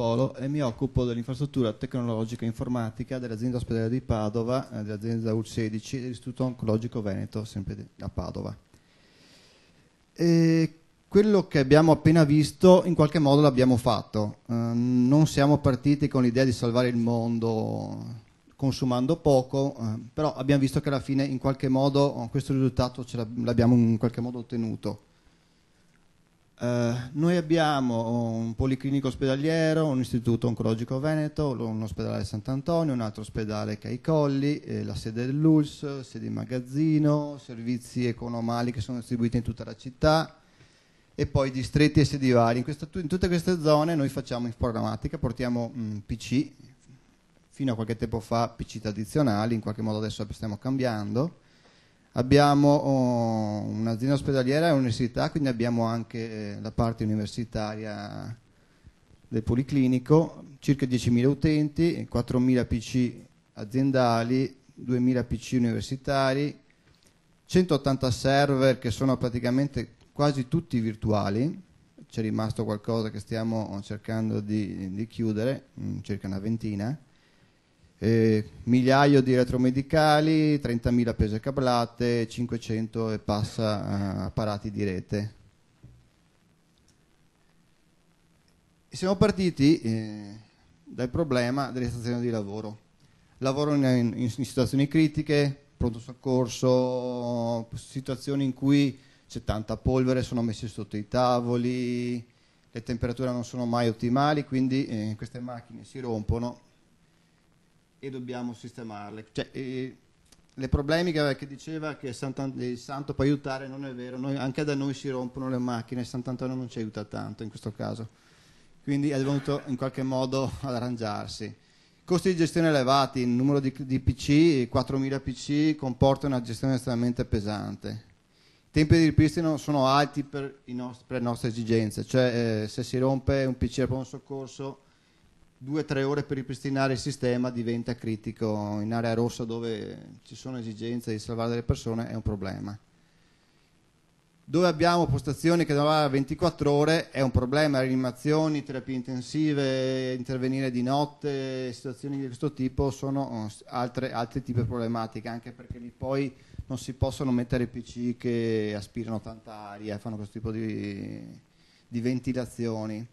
Polo e mi occupo dell'infrastruttura tecnologica e informatica dell'azienda ospedale di Padova, eh, dell'azienda UL16 e dell'Istituto Oncologico Veneto, sempre a Padova. E quello che abbiamo appena visto in qualche modo l'abbiamo fatto, eh, non siamo partiti con l'idea di salvare il mondo consumando poco, eh, però abbiamo visto che alla fine in qualche modo questo risultato l'abbiamo in qualche modo ottenuto. Eh, noi abbiamo un policlinico ospedaliero, un istituto oncologico veneto, un ospedale Sant'Antonio, un altro ospedale che Caicolli, eh, la sede dell'ULS, sede di magazzino, servizi economali che sono distribuiti in tutta la città e poi distretti e sedi vari. In, questa, in, tutte queste zone noi facciamo informatica, portiamo mh, mm, PC, fino a qualche tempo fa PC tradizionali, in qualche modo adesso stiamo cambiando Abbiamo oh, un'azienda ospedaliera e un'università, quindi abbiamo anche eh, la parte universitaria del Policlinico, circa 10.000 utenti, 4.000 PC aziendali, 2.000 PC universitari, 180 server che sono praticamente quasi tutti virtuali, c'è rimasto qualcosa che stiamo cercando di, di chiudere, mh, mm, circa una ventina eh, migliaio di elettromedicali, 30.000 pese cablate, 500 e passa eh, apparati di rete. E siamo partiti eh, dal problema delle stazioni di lavoro. Lavoro in, in, in situazioni critiche, pronto soccorso, situazioni in cui c'è tanta polvere, sono messi sotto i tavoli, le temperature non sono mai ottimali, quindi eh, queste macchine si rompono e dobbiamo sistemarle. Cioè, eh, le problemi che diceva che il santo può aiutare non è vero, noi, anche da noi si rompono le macchine, Sant'Antonio non ci aiuta tanto in questo caso, quindi è dovuto in qualche modo ad arrangiarsi. Costi di gestione elevati, il numero di, di PC, 4.000 PC, comporta una gestione estremamente pesante. I tempi di ripristino sono alti per, nostri, per le nostre esigenze, cioè eh, se si rompe un PC al pronto soccorso due o tre ore per ripristinare il sistema diventa critico in area rossa dove ci sono esigenze di salvare delle persone è un problema dove abbiamo postazioni che devono lavorano 24 ore è un problema, rianimazioni, terapie intensive, intervenire di notte, situazioni di questo tipo sono eh, altre, altri tipi di problematiche, anche perché lì poi non si possono mettere PC che aspirano tanta aria, fanno questo tipo di, di ventilazioni.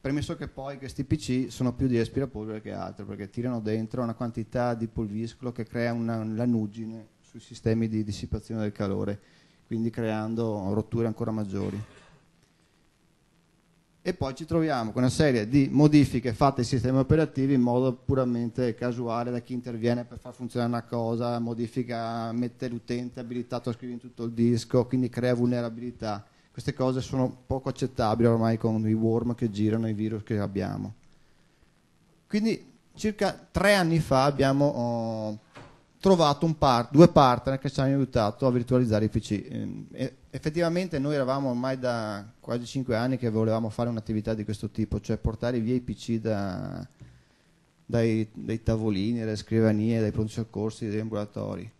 Premesso che poi questi PC sono più di aspirapolvere che altro, perché tirano dentro una quantità di polviscolo che crea una lanugine sui sistemi di dissipazione del calore, quindi creando rotture ancora maggiori. E poi ci troviamo con una serie di modifiche fatte ai sistemi operativi in modo puramente casuale da chi interviene per far funzionare una cosa, modifica, mette l'utente abilitato a scrivere in tutto il disco, quindi crea vulnerabilità queste cose sono poco accettabili ormai con i worm che girano, i virus che abbiamo. Quindi circa tre anni fa abbiamo oh, trovato part, due partner che ci hanno aiutato a virtualizzare i PC. Ehm, e effettivamente noi eravamo ormai da quasi cinque anni che volevamo fare un'attività di questo tipo, cioè portare via i PC da, dai, dai, tavolini, dalle scrivanie, dai pronti soccorsi, dagli ambulatori.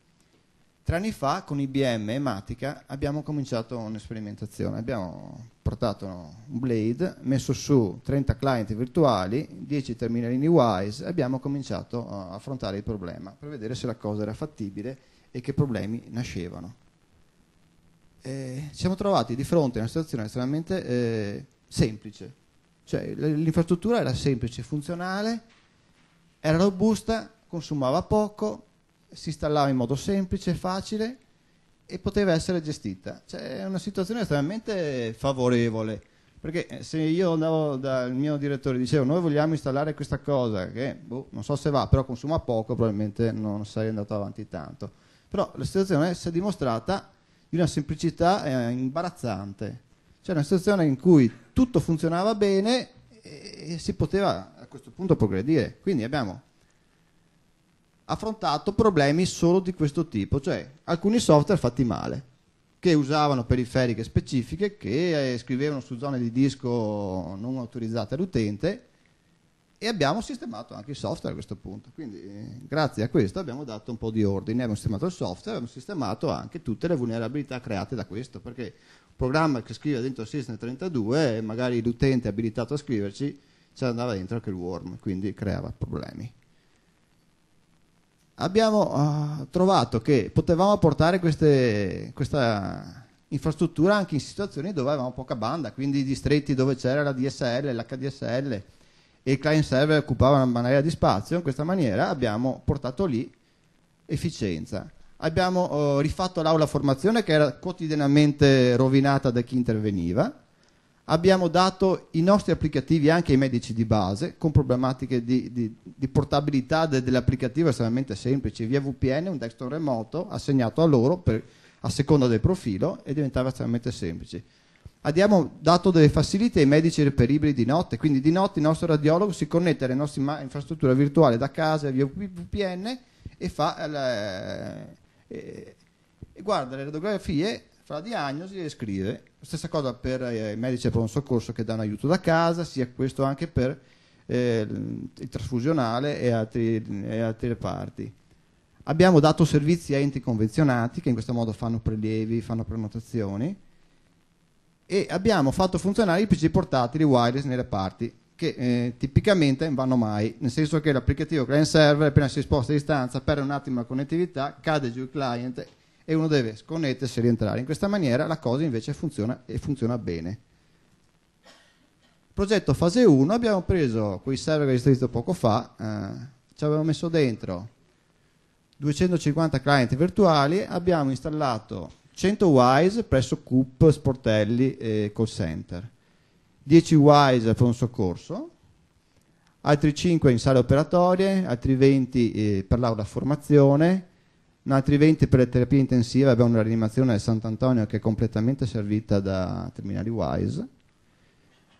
Tre anni fa con IBM e Matica abbiamo cominciato un'esperimentazione, abbiamo portato un blade, messo su 30 client virtuali, 10 terminalini WISE e abbiamo cominciato a affrontare il problema per vedere se la cosa era fattibile e che problemi nascevano. E ci siamo trovati di fronte a una situazione estremamente eh, semplice, cioè l'infrastruttura era semplice, funzionale, era robusta, consumava poco, si installava in modo semplice, facile e poteva essere gestita. Cioè, è una situazione estremamente favorevole, perché eh, se io andavo dal mio direttore e dicevo noi vogliamo installare questa cosa, che boh, non so se va, però consuma poco, probabilmente non sarei andato avanti tanto. Però la situazione si è dimostrata di una semplicità eh, imbarazzante. Cioè una situazione in cui tutto funzionava bene e, e si poteva a questo punto progredire. Quindi abbiamo affrontato problemi solo di questo tipo, cioè alcuni software fatti male, che usavano periferiche specifiche, che eh, scrivevano su zone di disco non autorizzate all'utente e abbiamo sistemato anche il software a questo punto. Quindi grazie a questo abbiamo dato un po' di ordine, abbiamo sistemato il software, abbiamo sistemato anche tutte le vulnerabilità create da questo, perché un programma che scrive dentro System 32 e magari l'utente abilitato a scriverci, ci andava dentro anche il worm, quindi creava problemi abbiamo uh, trovato che potevamo portare queste, questa infrastruttura anche in situazioni dove avevamo poca banda, quindi distretti dove c'era la DSL, l'HDSL e il client server occupava una maniera di spazio, in questa maniera abbiamo portato lì efficienza. Abbiamo uh, rifatto l'aula formazione che era quotidianamente rovinata da chi interveniva, abbiamo dato i nostri applicativi anche ai medici di base con problematiche di, di, di portabilità de, dell'applicativo estremamente semplici via VPN, un desktop remoto assegnato a loro per, a seconda del profilo e diventava estremamente semplice. Abbiamo dato delle facilità ai medici reperibili di notte, quindi di notte il nostro radiologo si connette alla nostra infrastrutture virtuali da casa via VPN e fa... Eh, eh, guarda le radiografie fa la diagnosi e scrive. Stessa cosa per eh, i medici a pronto soccorso che danno aiuto da casa, sia questo anche per eh, il trasfusionale e altri, e altri reparti. Abbiamo dato servizi a enti convenzionati che in questo modo fanno prelievi, fanno prenotazioni e abbiamo fatto funzionare i PC portatili wireless nei reparti che eh, tipicamente non vanno mai, nel senso che l'applicativo client server appena si sposta a distanza perde un attimo la connettività, cade giù il client e uno deve sconnettersi e rientrare. In questa maniera la cosa invece funziona e funziona bene. Progetto fase 1, abbiamo preso quei server che ho istruito poco fa, eh, ci avevamo messo dentro 250 client virtuali, abbiamo installato 100 WISE presso CUP, sportelli e call center, 10 WISE per un soccorso, altri 5 in sale operatorie, altri 20 eh, per l'aula formazione, altri 20 per le terapie intensive abbiamo una rianimazione del Sant'Antonio che è completamente servita da terminali WISE.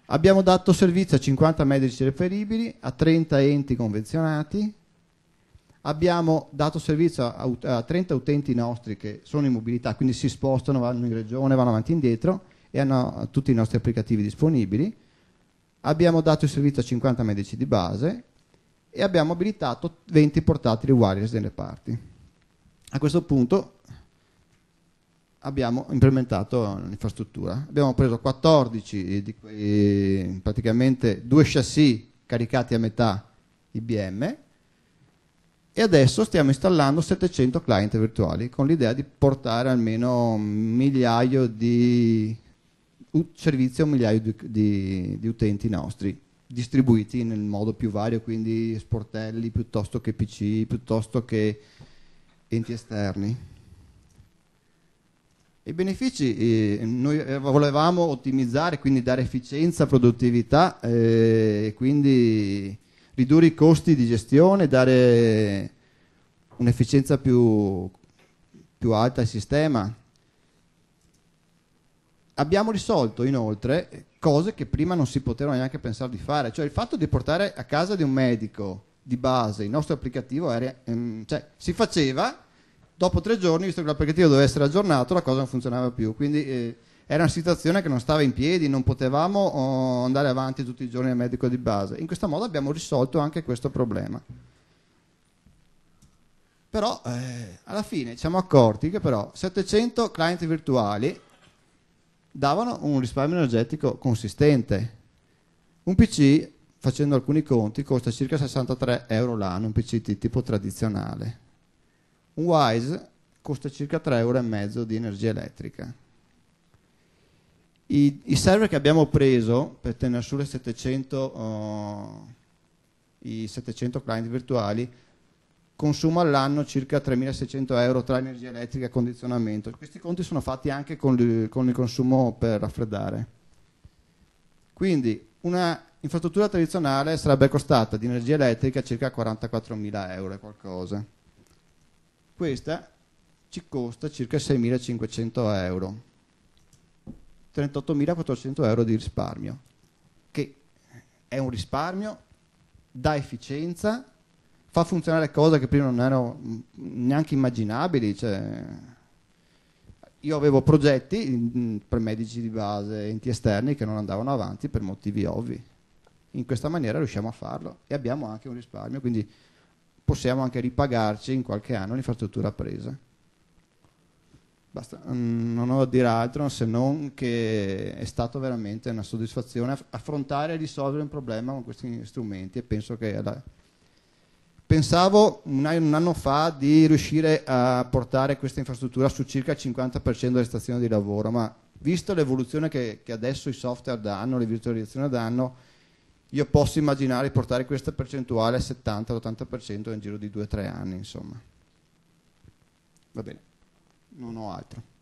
Abbiamo dato servizio a 50 medici reperibili, a 30 enti convenzionati, abbiamo dato servizio a, a 30 utenti nostri che sono in mobilità, quindi si spostano, vanno in regione, vanno avanti e indietro e hanno tutti i nostri applicativi disponibili. Abbiamo dato servizio a 50 medici di base e abbiamo abilitato 20 portatili wireless nelle parti a questo punto abbiamo implementato l'infrastruttura. Abbiamo preso 14 di quei, praticamente due chassis caricati a metà IBM e adesso stiamo installando 700 client virtuali con l'idea di portare almeno un migliaio di servizi a un migliaio di, di, di utenti nostri distribuiti nel modo più vario, quindi sportelli piuttosto che PC, piuttosto che enti esterni. I benefici eh, noi eh, volevamo ottimizzare, quindi dare efficienza, produttività eh, e quindi ridurre i costi di gestione, dare un'efficienza più, più alta al sistema. Abbiamo risolto inoltre cose che prima non si potevano neanche pensare di fare, cioè il fatto di portare a casa di un medico di base, il nostro applicativo era, ehm, cioè, si faceva, dopo tre giorni, visto che l'applicativo doveva essere aggiornato, la cosa non funzionava più. Quindi eh, era una situazione che non stava in piedi, non potevamo oh, andare avanti tutti i giorni al medico di base. In questo modo abbiamo risolto anche questo problema. Però eh, alla fine ci siamo accorti che però 700 client virtuali davano un risparmio energetico consistente. Un PC facendo alcuni conti, costa circa 63 euro l'anno un PCT tipo tradizionale. Un Wise costa circa 3,5 euro di energia elettrica. I, I, server che abbiamo preso per tenere sulle 700, uh, i 700 client virtuali consuma all'anno circa 3.600 euro tra energia elettrica e condizionamento. Questi conti sono fatti anche con, con il consumo per raffreddare. Quindi una infrastruttura tradizionale sarebbe costata di energia elettrica circa 44.000 euro e qualcosa. Questa ci costa circa 6.500 euro. 38.400 euro di risparmio, che è un risparmio, dà efficienza, fa funzionare cose che prima non erano neanche immaginabili. Cioè io avevo progetti mm, mm, per medici di base, enti esterni che non andavano avanti per motivi ovvi. In questa maniera riusciamo a farlo e abbiamo anche un risparmio, quindi possiamo anche ripagarci in qualche anno l'infrastruttura presa. Basta, mm, non ho a dire altro se non che è stata veramente una soddisfazione affrontare e risolvere un problema con questi strumenti e penso che alla, Pensavo un anno fa di riuscire a portare questa infrastruttura su circa il 50% delle stazioni di lavoro, ma visto l'evoluzione che, che, adesso i software danno, le virtualizzazioni danno, io posso immaginare di portare questa percentuale al 70-80% nel giro di 2-3 anni, insomma. Va bene, non ho altro.